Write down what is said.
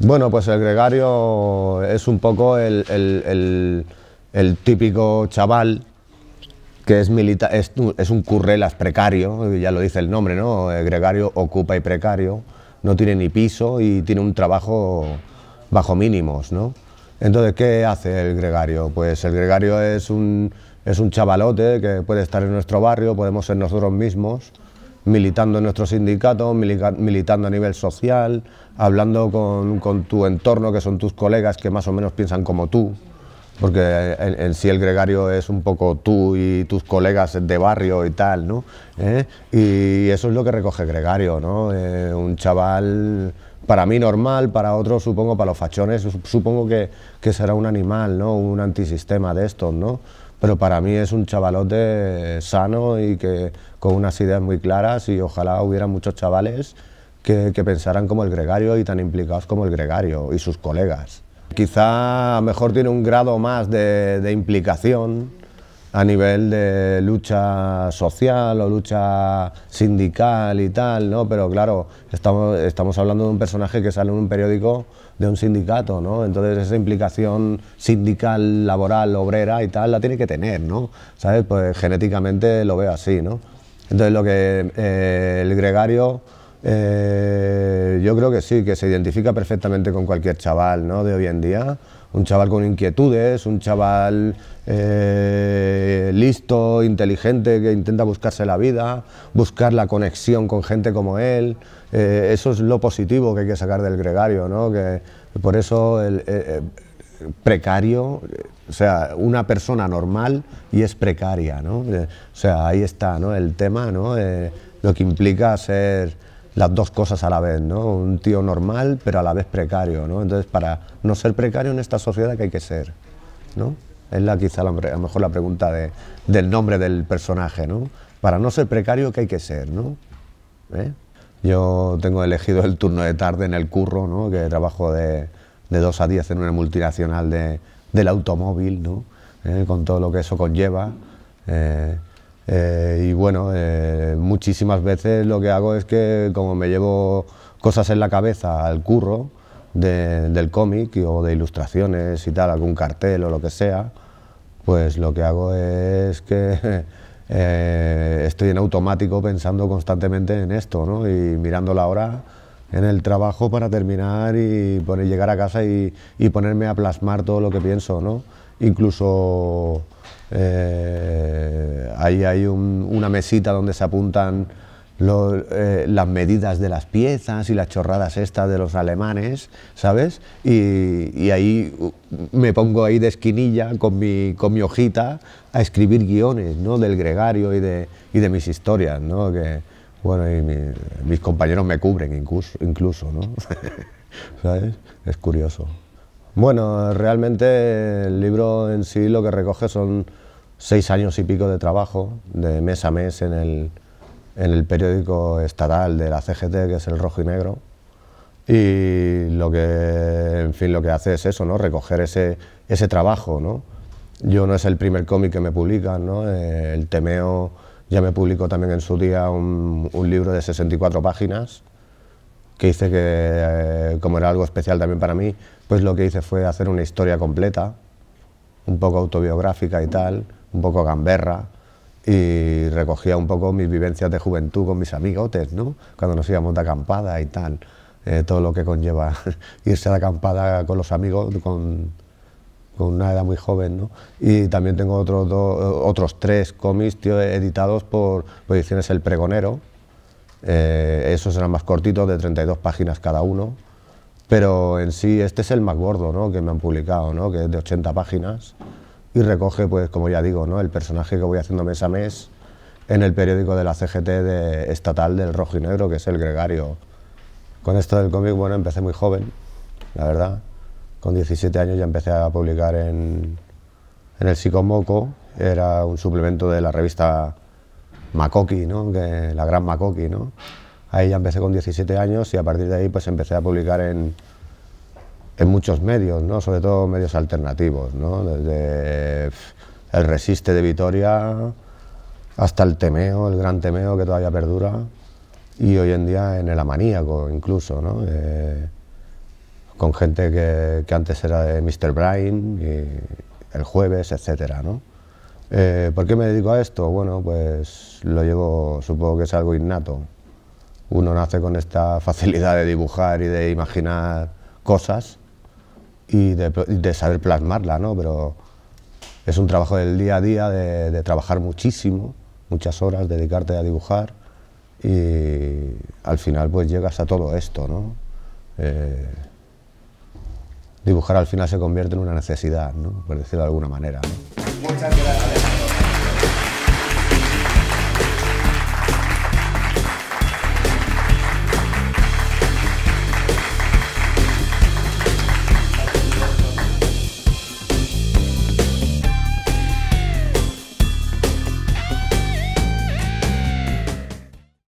Bueno, pues el gregario es un poco el, típico chaval que es, es, un currelas precario, ya lo dice el nombre, ¿no? El gregario ocupa y precario, no tiene ni piso y tiene un trabajo bajo mínimos, ¿no? Entonces, ¿qué hace el gregario? Pues el gregario es un, es un chavalote que puede estar en nuestro barrio, podemos ser nosotros mismos, militando en nuestro sindicato, militando a nivel social, hablando con, tu entorno, que son tus colegas que más o menos piensan como tú, porque en, sí el gregario es un poco tú y tus colegas de barrio y tal, ¿no? ¿Eh? Y eso es lo que recoge Gregario, ¿no? Eh, un chaval para mí normal, para otros supongo, para los fachones, supongo que, que será un animal, ¿no? Un antisistema de estos, ¿no? pero para mí es un chavalote sano y que con unas ideas muy claras y ojalá hubiera muchos chavales que, pensaran como el gregario y tan implicados como el gregario y sus colegas. Quizá mejor tiene un grado más de implicación, a nivel de lucha social o lucha sindical y tal, ¿no? Pero claro, estamos, estamos hablando de un personaje que sale en un periódico de un sindicato, ¿no? Entonces esa implicación sindical, laboral, obrera y tal, la tiene que tener, ¿no? ¿Sabes? Pues genéticamente lo veo así, ¿no? Entonces lo que eh, el gregario... Eh, yo creo que sí, que se identifica perfectamente con cualquier chaval ¿no? de hoy en día un chaval con inquietudes, un chaval eh, listo, inteligente, que intenta buscarse la vida, buscar la conexión con gente como él. Eh, eso es lo positivo que hay que sacar del gregario, ¿no? Que por eso el, eh, precario, o sea, una persona normal y es precaria, ¿no? O sea, ahí está, ¿no? El tema, ¿no? lo que implica ser las dos cosas a la vez, ¿no? Un tío normal, pero a la vez precario, ¿no? Entonces, para no ser precario en esta sociedad que hay que ser, ¿no? Es la, quizá a lo mejor la pregunta del nombre del personaje, ¿no? Para no ser precario, ¿qué hay que ser, no? ¿Eh? Yo tengo elegido el turno de tarde en el curro, ¿no? Que trabajo de, de 2 a 10 en una multinacional del automóvil, ¿no? ¿Eh? Con todo lo que eso conlleva. Eh, y bueno muchísimas veces lo que hago es que como me llevo cosas en la cabeza al curro del cómic o de ilustraciones y tal, algún cartel o lo que sea, pues lo que hago es que eh, estoy en automático pensando constantemente en esto y mirando la hora en el trabajo para terminar y llegar a casa y, y, ponerme a plasmar todo lo que pienso. ¿no? Incluso eh, ahí hay una mesita donde se apuntan eh, las medidas de las piezas y las chorradas estas de los alemanes, ¿sabes? Y, ahí uh, me pongo ahí de esquinilla con mi, con mi hojita a escribir guiones, ¿no? Del gregario y de, y de mis historias, ¿no? Que, bueno, mis compañeros me cubren incluso, incluso ¿no? ¿Sabes? Es curioso. Bueno, realmente el libro en sí lo que recoge son seis años y pico de trabajo, de mes a mes en el, periódico estatal de la CGT, que es el Rojo y Negro. Y lo que, en fin, lo que hace es eso, ¿no? Recoger ese, trabajo, Yo no es el primer cómic que me publican, ¿no? el Temeo ya me publicó también en su día un, un libro de 64 páginas, que hice que, eh, como era algo especial también para mí, pues lo que hice fue hacer una historia completa, un poco autobiográfica y tal, un poco gamberra, y recogía un poco mis vivencias de juventud con mis amigotes, ¿no? Cuando nos íbamos de acampada y tal, eh, todo lo que conlleva irse de acampada con los amigos, con, con una edad muy joven, ¿no? Y también tengo otros, otros tres cómics editados por Ediciones El Pregonero, eh, esos eran más cortitos, de 32 páginas cada uno. Pero en sí, este es el más gordo ¿no? que me han publicado, ¿no? que es de 80 páginas y recoge, pues como ya digo, ¿no? el personaje que voy haciendo mes a mes en el periódico de la CGT de, estatal del Rojo y Negro, que es el Gregario. Con esto del cómic, bueno, empecé muy joven, la verdad. Con 17 años ya empecé a publicar en, en el Psicomoco, era un suplemento de la revista Makoki, ¿no? la gran Makoki, ¿no? Ahí ya empecé con 17 años y a partir de ahí pues empecé a publicar en, muchos medios, ¿no? Sobre todo medios alternativos, ¿no? Desde el Resiste de Vitoria hasta el Temeo, el gran Temeo que todavía perdura y hoy en día en el Amaníaco incluso, eh, con gente que, antes era de Mr. Brian, el jueves, etcétera, ¿no? Eh, ¿Por qué me dedico a esto? Bueno, pues lo llevo, supongo que es algo innato. Uno nace con esta facilidad de dibujar y de imaginar cosas y de, saber plasmarla, ¿no? Pero es un trabajo del día a día, de, trabajar muchísimo, muchas horas, dedicarte a dibujar y al final pues llegas a todo esto, ¿no? Eh, dibujar al final se convierte en una necesidad, ¿no? por decirlo de alguna manera. Muchas